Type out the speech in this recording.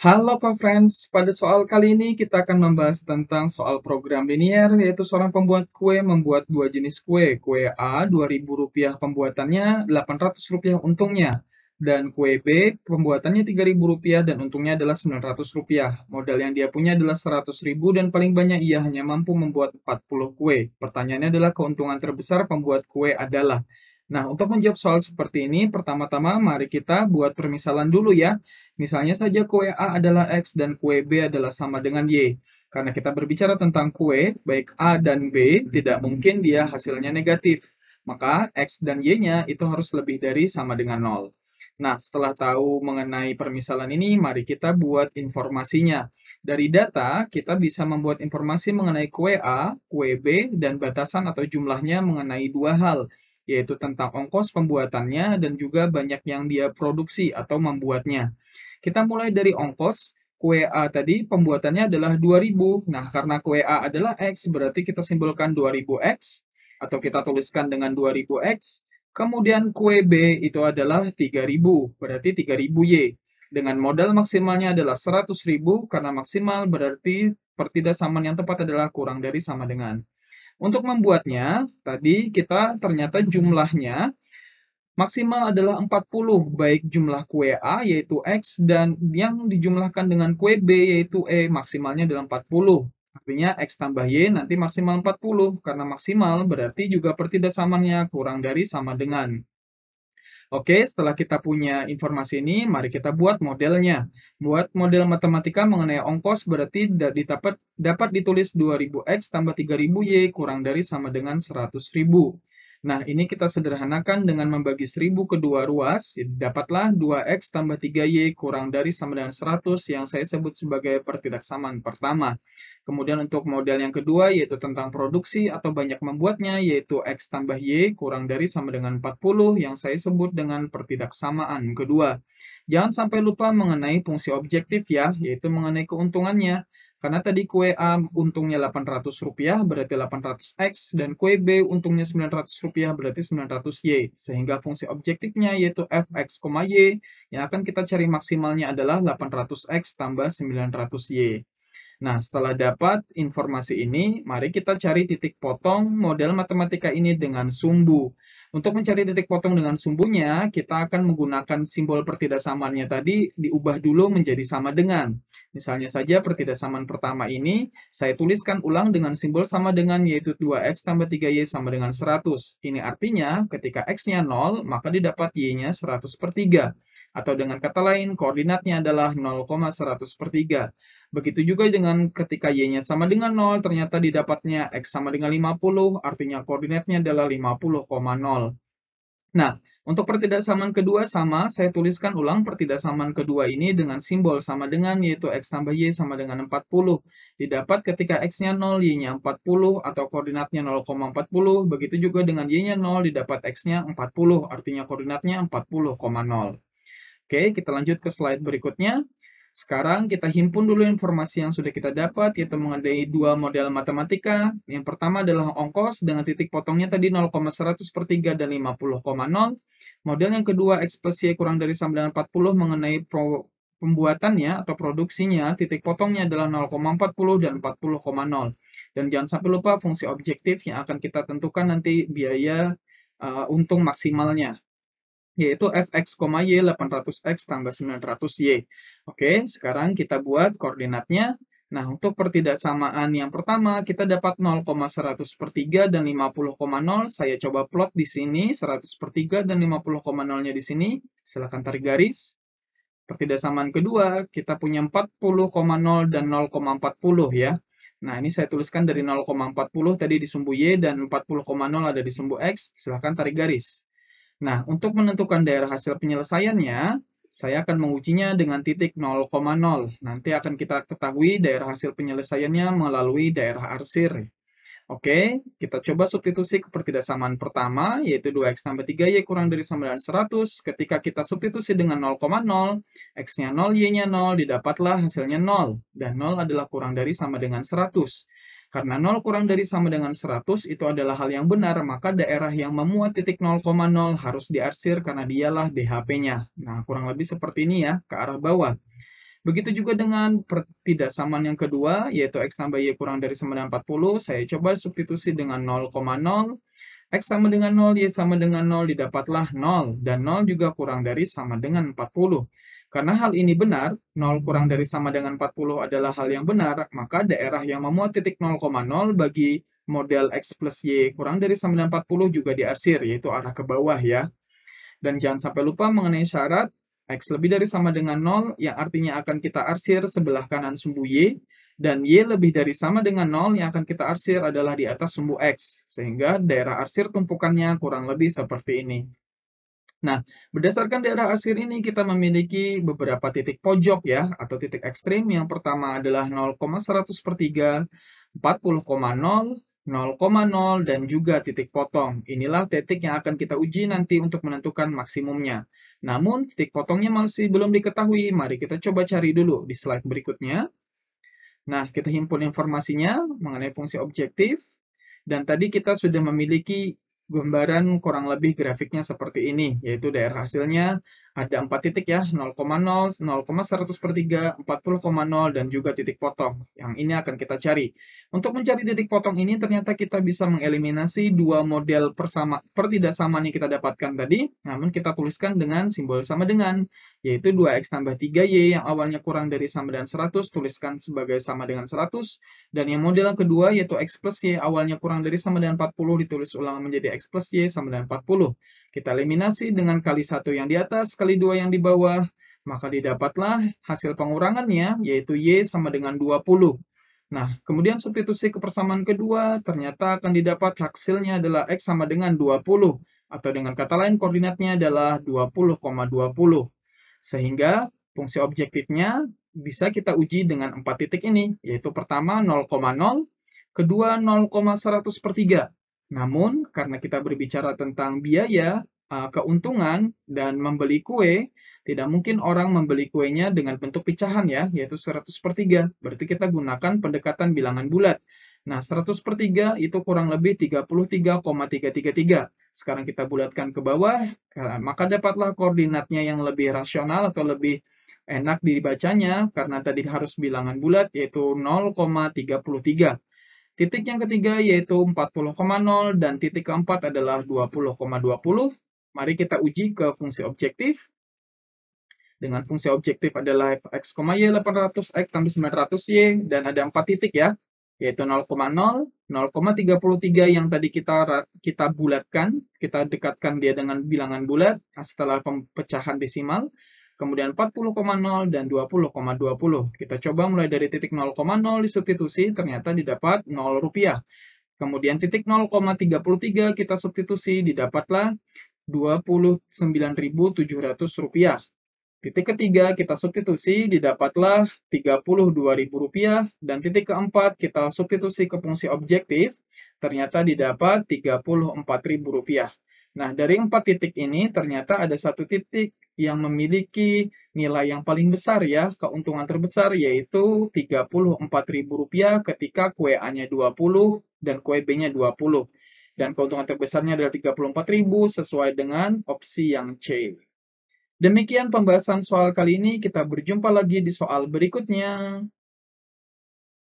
Halo conference, pada soal kali ini kita akan membahas tentang soal program linear yaitu seorang pembuat kue membuat dua jenis kue, kue A rp rupiah pembuatannya, Rp800 untungnya, dan kue B pembuatannya Rp3.000 dan untungnya adalah Rp900. Modal yang dia punya adalah Rp100.000 dan paling banyak ia hanya mampu membuat 40 kue. Pertanyaannya adalah keuntungan terbesar pembuat kue adalah Nah, untuk menjawab soal seperti ini, pertama-tama mari kita buat permisalan dulu ya. Misalnya saja kue A adalah X dan kue B adalah sama dengan Y. Karena kita berbicara tentang kue, baik A dan B, tidak hmm. mungkin dia hasilnya negatif. Maka X dan Y-nya itu harus lebih dari sama dengan 0. Nah, setelah tahu mengenai permisalan ini, mari kita buat informasinya. Dari data, kita bisa membuat informasi mengenai kue A, kue B, dan batasan atau jumlahnya mengenai dua hal – yaitu tentang ongkos pembuatannya dan juga banyak yang dia produksi atau membuatnya. Kita mulai dari ongkos, kue A tadi pembuatannya adalah 2000. Nah, karena kue A adalah X, berarti kita simpulkan 2000X, atau kita tuliskan dengan 2000X. Kemudian kue B itu adalah 3000, berarti 3000Y. Dengan modal maksimalnya adalah 100.000 karena maksimal berarti pertidaksamaan yang tepat adalah kurang dari sama dengan. Untuk membuatnya, tadi kita ternyata jumlahnya maksimal adalah 40, baik jumlah kue A yaitu X dan yang dijumlahkan dengan kue B yaitu E, maksimalnya adalah 40. Artinya X tambah Y nanti maksimal 40, karena maksimal berarti juga pertidaksamannya kurang dari sama dengan. Oke, setelah kita punya informasi ini, mari kita buat modelnya. Buat model matematika mengenai ongkos berarti dapat, dapat ditulis 2000X tambah 3000Y kurang dari sama dengan 100.000. Nah, ini kita sederhanakan dengan membagi 1000 ke dua ruas, dapatlah 2X tambah 3Y kurang dari sama dengan 100 yang saya sebut sebagai pertidaksamaan pertama. Kemudian untuk model yang kedua yaitu tentang produksi atau banyak membuatnya yaitu X tambah Y kurang dari sama dengan 40 yang saya sebut dengan pertidaksamaan kedua. Jangan sampai lupa mengenai fungsi objektif ya, yaitu mengenai keuntungannya. Karena tadi kue A untungnya 800 rupiah berarti 800X dan kue B untungnya 900 rupiah berarti 900Y. Sehingga fungsi objektifnya yaitu Fx, Y yang akan kita cari maksimalnya adalah 800X tambah 900Y. Nah, setelah dapat informasi ini, mari kita cari titik potong model matematika ini dengan sumbu. Untuk mencari titik potong dengan sumbunya, kita akan menggunakan simbol pertidaksamaannya tadi diubah dulu menjadi sama dengan. Misalnya saja pertidaksamaan pertama ini, saya tuliskan ulang dengan simbol sama dengan yaitu 2x tambah 3y sama dengan 100. Ini artinya ketika x-nya 0, maka didapat y-nya 100 per 3. Atau dengan kata lain, koordinatnya adalah 0,100 per 3. Begitu juga dengan ketika Y-nya sama dengan 0, ternyata didapatnya X sama dengan 50, artinya koordinatnya adalah 50,0. Nah, untuk pertidaksamaan kedua sama, saya tuliskan ulang pertidaksamaan kedua ini dengan simbol sama dengan, yaitu X tambah Y sama dengan 40. Didapat ketika X-nya 0, Y-nya 40, atau koordinatnya 0,40. Begitu juga dengan Y-nya 0, didapat X-nya 40, artinya koordinatnya 40,0. Oke, kita lanjut ke slide berikutnya. Sekarang kita himpun dulu informasi yang sudah kita dapat, yaitu mengenai dua model matematika. Yang pertama adalah ongkos dengan titik potongnya tadi 0,100 per 3 dan 50,0. Model yang kedua, ekspresi kurang dari sama dengan 40 mengenai pro pembuatannya atau produksinya, titik potongnya adalah 0,40 dan 40,0. Dan jangan sampai lupa fungsi objektif yang akan kita tentukan nanti biaya uh, untung maksimalnya yaitu fx, y 800x tambah 900y. Oke, sekarang kita buat koordinatnya. Nah, untuk pertidaksamaan yang pertama, kita dapat 0,100 per 3 dan 50,0. Saya coba plot di sini, 100 per 3 dan 50,0-nya di sini. Silahkan tarik garis. Pertidaksamaan kedua, kita punya 40,0 dan 0,40 ya. Nah, ini saya tuliskan dari 0,40 tadi di sumbu Y dan 40,0 ada di sumbu X. Silahkan tarik garis. Nah, untuk menentukan daerah hasil penyelesaiannya, saya akan mengujinya dengan titik 0,0. Nanti akan kita ketahui daerah hasil penyelesaiannya melalui daerah arsir. Oke, kita coba substitusi ke pertidaksamaan pertama, yaitu 2x tambah 3y kurang dari sama dengan 100. Ketika kita substitusi dengan 0,0, x-nya 0, y-nya 0, didapatlah hasilnya 0. Dan 0 adalah kurang dari sama dengan 100. Karena 0 kurang dari sama dengan 100 itu adalah hal yang benar, maka daerah yang memuat titik 0,0 harus diarsir karena dialah DHP-nya. Nah, kurang lebih seperti ini ya, ke arah bawah. Begitu juga dengan pertidaksamaan yang kedua, yaitu X tambah Y kurang dari sama dengan 40, saya coba substitusi dengan 0,0. X sama dengan 0, Y sama dengan 0, didapatlah 0, dan 0 juga kurang dari sama dengan 40. Karena hal ini benar, 0 kurang dari sama dengan 40 adalah hal yang benar, maka daerah yang memuat titik 0,0 bagi model X plus Y kurang dari sama dengan 40 juga diarsir, yaitu arah ke bawah ya. Dan jangan sampai lupa mengenai syarat X lebih dari sama dengan 0, yang artinya akan kita arsir sebelah kanan sumbu Y, dan Y lebih dari sama dengan 0 yang akan kita arsir adalah di atas sumbu X, sehingga daerah arsir tumpukannya kurang lebih seperti ini. Nah, berdasarkan daerah arsir ini kita memiliki beberapa titik pojok ya, atau titik ekstrim. Yang pertama adalah 0,100 per 3, 40,0, 0,0, dan juga titik potong. Inilah titik yang akan kita uji nanti untuk menentukan maksimumnya. Namun, titik potongnya masih belum diketahui. Mari kita coba cari dulu di slide berikutnya. Nah, kita himpun informasinya mengenai fungsi objektif. Dan tadi kita sudah memiliki Gambaran kurang lebih grafiknya seperti ini, yaitu daerah hasilnya ada empat titik ya 0,0, 0,100 3, 40,0 dan juga titik potong. Yang ini akan kita cari. Untuk mencari titik potong ini ternyata kita bisa mengeliminasi dua model persama pertidaksamaan yang kita dapatkan tadi. Namun kita tuliskan dengan simbol sama dengan yaitu 2x tambah 3y yang awalnya kurang dari sama dengan 100 tuliskan sebagai sama dengan 100 dan yang model yang kedua yaitu x plus y awalnya kurang dari sama dengan 40 ditulis ulang menjadi x plus y sama dengan 40. Kita eliminasi dengan kali satu yang di atas, kali dua yang di bawah, maka didapatlah hasil pengurangannya, yaitu Y sama dengan 20. Nah, kemudian substitusi ke persamaan kedua, ternyata akan didapat hasilnya adalah X sama dengan 20, atau dengan kata lain koordinatnya adalah 20,20. 20. Sehingga fungsi objektifnya bisa kita uji dengan empat titik ini, yaitu pertama 0,0, kedua 0,100 per 3, namun, karena kita berbicara tentang biaya, keuntungan, dan membeli kue, tidak mungkin orang membeli kuenya dengan bentuk pecahan ya, yaitu 100 per 3. Berarti kita gunakan pendekatan bilangan bulat. Nah, 100 per 3 itu kurang lebih 33,333. Sekarang kita bulatkan ke bawah, maka dapatlah koordinatnya yang lebih rasional atau lebih enak dibacanya, karena tadi harus bilangan bulat, yaitu 0,33. Titik yang ketiga yaitu 40,0 dan titik keempat adalah 20,20. Mari kita uji ke fungsi objektif. Dengan fungsi objektif adalah x, y 800, x tambah 900y, dan ada empat titik ya, yaitu 0,0, 0,33 yang tadi kita kita bulatkan, kita dekatkan dia dengan bilangan bulat nah, setelah pemecahan desimal, kemudian 40,0 dan 20,20. Kita coba mulai dari titik 0,0 disubstitusi, ternyata didapat 0 rupiah. Kemudian titik 0,33 kita substitusi, didapatlah 29.700 rupiah. Titik ketiga kita substitusi, didapatlah 32.000 rupiah. Dan titik keempat kita substitusi ke fungsi objektif, ternyata didapat 34.000 rupiah. Nah, dari empat titik ini ternyata ada satu titik yang memiliki nilai yang paling besar ya, keuntungan terbesar yaitu Rp34.000 ketika kue A-nya 20 dan kue B-nya 20. Dan keuntungan terbesarnya adalah 34.000 sesuai dengan opsi yang C. Demikian pembahasan soal kali ini, kita berjumpa lagi di soal berikutnya.